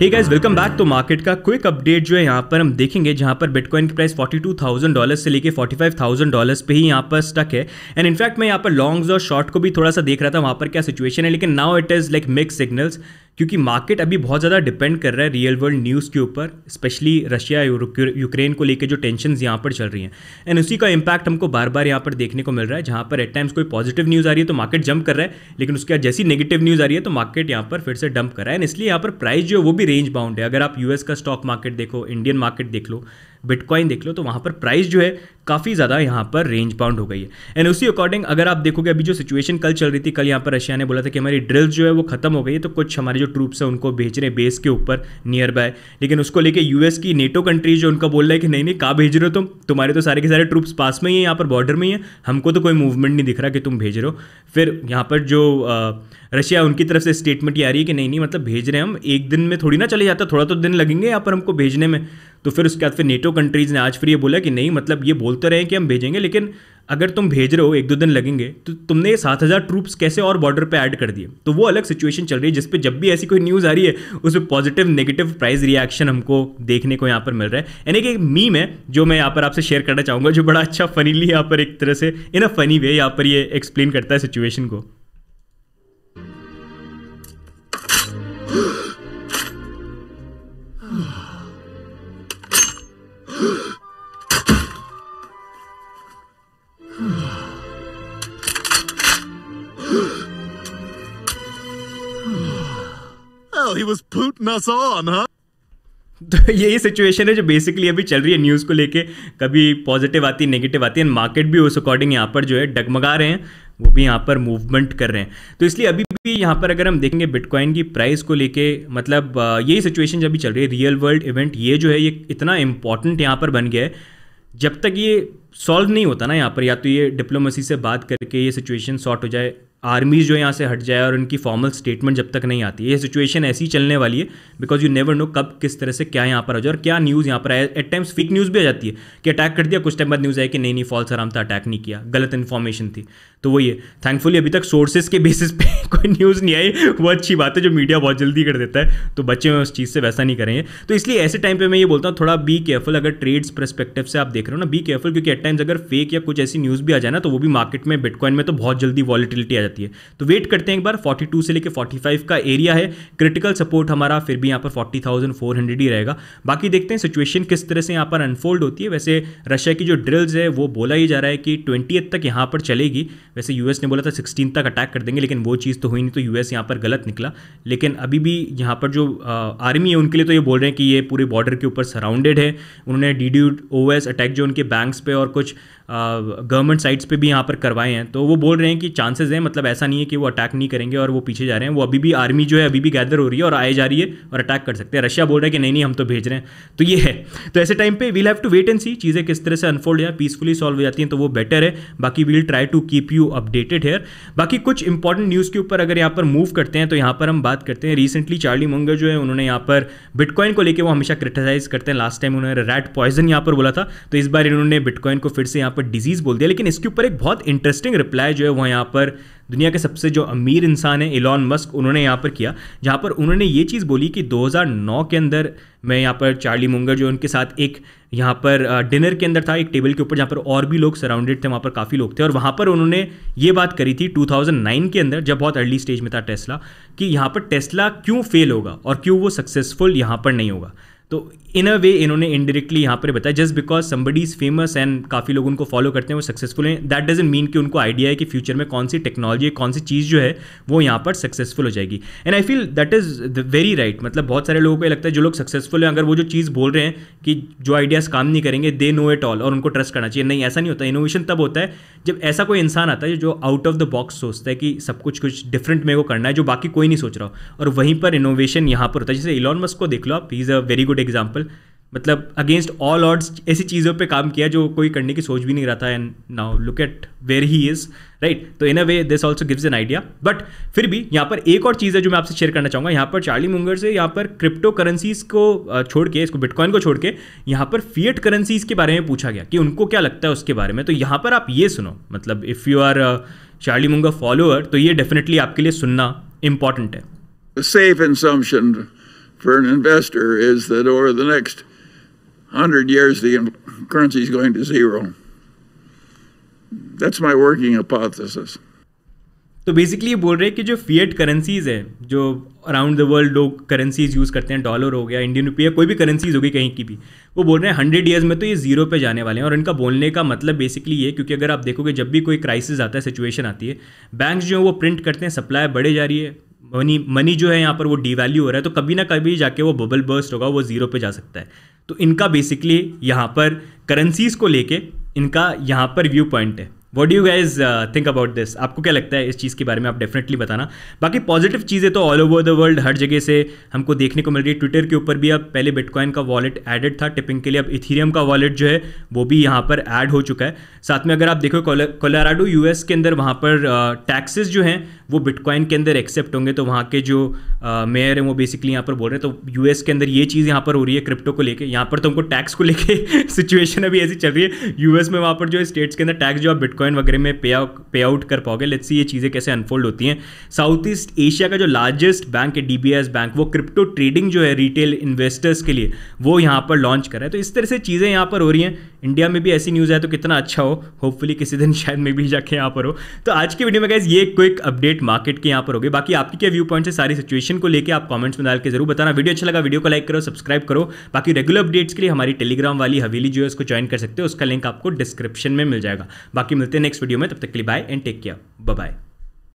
हे guys welcome back तो market का quick update जो है यहाँ पर हम देखेंगे जहाँ पर बिटकॉइन की प्राइस 42,000 डॉलर्स से लेके 45,000 डॉलर्स पे ही यहाँ पर स्टक है एंड इनफैक्ट मैं यहाँ पर लॉन्ग्स और शॉर्ट को भी थोड़ा सा देख रहा था वहाँ पर क्या सिचुएशन है लेकिन now it is like mix signals क्योंकि मार्केट अभी बहुत ज़्यादा डिपेंड कर रहा है रियल वर्ल्ड न्यूज़ के ऊपर स्पेशली रशिया यूक्रेन को लेकर जो टेंशन यहाँ पर चल रही हैं एंड उसी का इम्पैक्ट हमको बार बार यहाँ पर देखने को मिल रहा है जहाँ पर एट टाइम्स कोई पॉजिटिव न्यूज़ आ रही है तो मार्केट जंप कर रहा है लेकिन उसके बाद जैसी नेगेटिव न्यूज़ आ रही है तो मार्केट यहाँ पर फिर से डंप कर रहा है एंड इसलिए यहाँ पर प्राइस जो है वो भी रेंज बाउंड है अगर आप यूएस का स्टॉक मार्केट देखो इंडियन मार्केट देख लो बिटकॉइन देख लो तो वहाँ पर प्राइस जो है काफ़ी ज़्यादा यहाँ पर रेंज बाउंड हो गई है एंड उसी अकॉर्डिंग अगर आप देखोगे अभी जो सिचुएशन कल चल रही थी कल यहाँ पर रशिया ने बोला था कि हमारी ड्रिल्स जो है वो खत्म हो गई है तो कुछ हमारे जो ट्रूप्स हैं उनको भेज रहे बेस के ऊपर नियर बाय लेकिन उसको लेके यूएस की नेटो कंट्रीज जो उनका बोल रहा है कि नहीं नहीं कहाँ भेज रहे हो तुम तुम्हारे तो सारे के सारे ट्रूप्स पास में ही है यहाँ पर बॉर्डर में ही है हमको तो कोई मूवमेंट नहीं दिख रहा कि तुम भेज रहे हो फिर यहाँ पर जो रशिया उनकी तरफ से स्टेटमेंट ये आ रही है कि नहीं नहीं मतलब भेज रहे हैं हम एक दिन में थोड़ी ना चले जाता थोड़ा तो दिन लगेंगे यहाँ पर हमको भेजने में तो फिर उसके बाद फिर नेटो कंट्रीज़ ने आज फिर ये बोला कि नहीं मतलब ये बोलते रहे कि हम भेजेंगे लेकिन अगर तुम भेज रहे हो एक दो दिन लगेंगे तो तुमने सात हज़ार ट्रूप्स कैसे और बॉर्डर पे ऐड कर दिए तो वो अलग सिचुएशन चल रही है जिस पर जब भी ऐसी कोई न्यूज़ आ रही है उसमें पॉजिटिव नेगेटिव प्राइस रिएक्शन हमको देखने को यहाँ पर मिल रहा है यानी कि एक मीम है जो मैं यहाँ पर आपसे शेयर करना चाहूँगा जो बड़ा अच्छा फनीली यहाँ पर एक तरह से इन अ फनी वे यहाँ पर ये एक्सप्लेन करता है सिचुएशन को well, he was putting us on, huh? तो यही सिचुएशन है जो बेसिकली अभी चल रही है न्यूज़ को लेके कभी पॉजिटिव आती है नेगेटिव आती है मार्केट भी उस अकॉर्डिंग यहाँ पर जो है डगमगा रहे हैं वो भी यहाँ पर मूवमेंट कर रहे हैं तो इसलिए अभी भी यहाँ पर अगर हम देखेंगे बिटकॉइन की प्राइस को लेके मतलब यही सिचुएशन जब भी चल रही है रियल वर्ल्ड इवेंट ये जो है ये इतना इंपॉर्टेंट यहाँ पर बन गया है जब तक ये सॉल्व नहीं होता ना यहाँ पर या तो ये डिप्लोमेसी से बात करके ये सिचुएशन सॉर्ट हो जाए आर्मीज़ जो यहाँ से हट जाए और उनकी फॉर्मल स्टेटमेंट जब तक नहीं आती ये सिचुएशन ऐसी चलने वाली है बिकॉज यू नेवर नो कब किस तरह से क्या यहाँ पर आ जाए और क्या न्यूज़ यहाँ पर आए एट टाइम्स फेक न्यूज़ भी आ जाती है कि अटैक कर दिया कुछ टाइम बाद न्यूज़ आई कि नहीं नहीं फॉल्स आराम था अटैक नहीं किया गलत इन्फॉर्मेशन थी तो वही है थैंकफुली अभी तक सोर्सेज के बेसिस पे कोई न्यूज़ नहीं आई वो अच्छी बात है जो मीडिया बहुत जल्दी कर देता है तो बच्चे में उस चीज़ से वैसा नहीं करेंगे तो इसलिए ऐसे टाइम पर मैं ये बोलता हूँ थोड़ा बी केयरफुल अगर ट्रेड्स परस्पेक्टिव से आप देख रहे हो ना बी केयरफुल क्योंकि एट टाइम्स अगर फेक या कुछ ऐसी न्यूज़ भी आ जाए ना तो वो भी मार्केट में बिटकॉइन में तो बहुत जल्दी वॉलिटिलिटी आ जाती है जाती है तो वेट करते हैं एक बार 42 से लेकर 45 का एरिया है क्रिटिकल सपोर्ट हमारा फिर भी यहाँ पर 40,400 ही रहेगा बाकी देखते हैं सिचुएशन किस तरह से यहाँ पर अनफोल्ड होती है वैसे रशिया की जो ड्रिल्स है वो बोला ही जा रहा है कि ट्वेंटी तक यहाँ पर चलेगी वैसे यूएस ने बोला था सिक्सटीन तक अटैक कर देंगे लेकिन वो चीज़ तो हुई नहीं तो यूएस यहाँ पर गलत निकला लेकिन अभी भी यहाँ पर जो आर्मी है उनके लिए तो ये बोल रहे हैं कि ये पूरे बॉर्डर के ऊपर सराउंडेड है उन्होंने डी डी अटैक जो उनके बैंक्स पे और कुछ गवर्नमेंट साइट्स पे भी यहाँ पर करवाए हैं तो वो बोल रहे हैं कि चांसेस हैं मतलब मतलब ऐसा नहीं है कि वो अटैक नहीं करेंगे और वो पीछे जा रहे हैं वो अभी भी आर्मी जो है अभी भी गैदर हो रही है और आए जा रही है और अटैक कर सकते हैं रशिया बोल रहा है कि नहीं नहीं हम तो भेज रहे हैं तो ये है तो ऐसे टाइम पे we'll have to wait and see चीज़ें किस तरह से अनफोल्ड या पीसफुली सॉल्व हो जाती हैं तो वो बेटर है बाकी we'll try to keep you updated here बाकी कुछ इंपॉर्टेंट न्यूज़ के ऊपर अगर यहाँ पर मूव करते हैं तो यहाँ पर हम बात करते हैं रिसेंटली चार्ली मंगर जो है उन्होंने यहाँ पर बिटकॉइन को लेकर वो हमेशा क्रिटिसाइज करते हैं लास्ट टाइम उन्होंने रैट पॉइजन यहाँ पर बोला था तो इस बार इन्होंने बिटकॉइन को फिर से यहाँ पर डिजीज़ बोल दिया लेकिन इसके ऊपर एक बहुत इंटरेस्टिंग रिप्लाई जो है वो यहाँ पर दुनिया के सबसे जो अमीर इंसान है एलॉन मस्क उन्होंने यहाँ पर किया जहाँ पर उन्होंने ये चीज़ बोली कि 2009 के अंदर मैं यहाँ पर चार्ली मुंगर जो उनके साथ एक यहाँ पर डिनर के अंदर था एक टेबल के ऊपर जहाँ पर और भी लोग सराउंडेड थे वहाँ पर काफ़ी लोग थे और वहाँ पर उन्होंने ये बात करी थी 2009 के अंदर जब बहुत अर्ली स्टेज में था टेस्ला कि यहाँ पर टेस्ला क्यों फेल होगा और क्यों वो सक्सेसफुल यहाँ पर नहीं होगा तो इन अ वे इन्होंने इनडायरेक्टली यहाँ पर बताया just because somebody is famous and काफ़ी लोग उनको फॉलो करते हैं वो सक्सेसफुल हैं दैट डजेंट मीन कि उनको आइडिया है कि फ्यूचर में कौन सी टेक्नोलॉजी कौन सी चीज़ जो है वो यहाँ पर सक्सेसफुल हो जाएगी and I feel that is very right मतलब बहुत सारे लोगों को लगता है जो लोग सक्सेसफुल हैं अगर वो जो चीज़ बोल रहे हैं कि जो आइडियाज़ काम नहीं करेंगे दे नो इट ऑल और उनको ट्रस्ट करना चाहिए नहीं ऐसा नहीं होता इनोवेशन तब होता है जब ऐसा कोई इंसान आता है जो आउट ऑफ द बॉक्स सोचता है कि सब कुछ कुछ डिफरेंट मेरे को करना है जो बाकी कोई नहीं सोच रहा हो और वहीं पर इनोवेशन यहाँ पर होता है जैसे इलॉन मस्क को देख लो आप is a very good good example मतलब अगेंस्ट ऑल ऑर्ड्स ऐसी चीज़ों पे काम किया जो कोई करने की सोच भी नहीं रहा था and now look at where he is right तो in a way this also gives an idea but फिर भी यहाँ पर एक और चीज़ है जो मैं आपसे शेयर करना चाहूँगा यहाँ पर चार्ली मुंगर से यहाँ पर क्रिप्टो करेंसीज को छोड़ के इसको बिटकॉइन को छोड़ के यहाँ पर फीएट करेंसीज के बारे में पूछा गया कि उनको क्या लगता है उसके बारे में तो यहाँ पर आप ये सुनो मतलब if you are Charlie Munger follower तो ये डेफिनेटली आपके लिए सुनना इंपॉर्टेंट है safe assumption for an investor is that over the next 100 years, the currency is going to zero. That's my working hypothesis. तो बेसिकली ये बोल रहे हैं कि जो फीएट करेंसीज है जो अराउंड द वर्ल्ड लोग करेंसीज यूज़ करते हैं डॉलर हो गया इंडियन रुपया कोई भी करेंसीज होगी कहीं की भी वो बोल रहे हैं हंड्रेड ईयर्स में तो ये जीरो पे जाने वाले हैं और इनका बोलने का मतलब बेसिकली ये क्योंकि अगर आप देखोगे जब भी कोई क्राइसिस आता है सिचुएशन आती है बैंक जो है वो प्रिंट करते हैं सप्लाई बढ़े जा रही है मनी मनी जो है यहाँ पर वो डीवैल्यू हो रहा है तो कभी ना कभी जाके वो बबल बर्स्ट होगा वो ज़ीरो पे जा सकता है तो इनका बेसिकली यहाँ पर करेंसीज़ को लेके इनका यहाँ पर व्यू पॉइंट है what you guys think about this आपको क्या लगता है इस चीज़ के बारे में आप डेफिनेटली बताना बाकी पॉजिटिव चीज़ें तो ऑल ओवर द वर्ल्ड हर जगह से हमको देखने को मिल रही है ट्विटर के ऊपर भी अब पहले बिटकॉइन का वॉलेट एडेड था टिपिंग के लिए अब इथीरियम का वॉलेट जो है वो भी यहाँ पर ऐड हो चुका है साथ में अगर आप देखो कोलाराडो यू के अंदर वहाँ पर टैक्सेस uh, जो हैं वो बिटकॉइन के अंदर एक्सेप्ट होंगे तो वहाँ के जो मेयर uh, हैं वो बेसिकली यहाँ पर बोल रहे हैं तो यू के अंदर ये चीज़ यहाँ पर हो रही है क्रिप्टो को लेकर यहाँ पर तो हमको टैक्स को लेकर सिचुएशन अभी ऐसी चल रही है एस में वहाँ पर जो स्टेट्स के अंदर टैक्स जो आप बिटकॉइन बिटकॉइन वगैरह में पे आउट पे आउट कर पाओगे लेट्स सी ये चीज़ें कैसे अनफोल्ड होती हैं साउथ ईस्ट एशिया का जो लार्जेस्ट बैंक है डी बैंक वो क्रिप्टो ट्रेडिंग जो है रिटेल इन्वेस्टर्स के लिए वो यहाँ पर लॉन्च कर रहा है तो इस तरह से चीज़ें यहाँ पर हो रही हैं इंडिया में भी ऐसी न्यूज़ है तो कितना अच्छा हो होपफुली किसी दिन शायद में भी जाके यहाँ पर हो तो आज की वीडियो में गाइज ये क्विक अपडेट मार्केट के यहाँ पर होगी बाकी आपकी क्या व्यू पॉइंट है सारी सिचुएशन को लेकर आप कमेंट्स में डाल के जरूर बताना वीडियो अच्छा लगा वीडियो को लाइक करो सब्सक्राइब करो बाकी रेगुलर अपडेट्स के लिए हमारी टेलीग्राम वाली हवेली जो है उसको ज्वाइन कर सकते हो उसका लिंक आपको डिस्क्रिप्शन में मिल जाएगा बाकी मिलते मिलते हैं नेक्स्ट वीडियो में तब तक के लिए bye and take care bye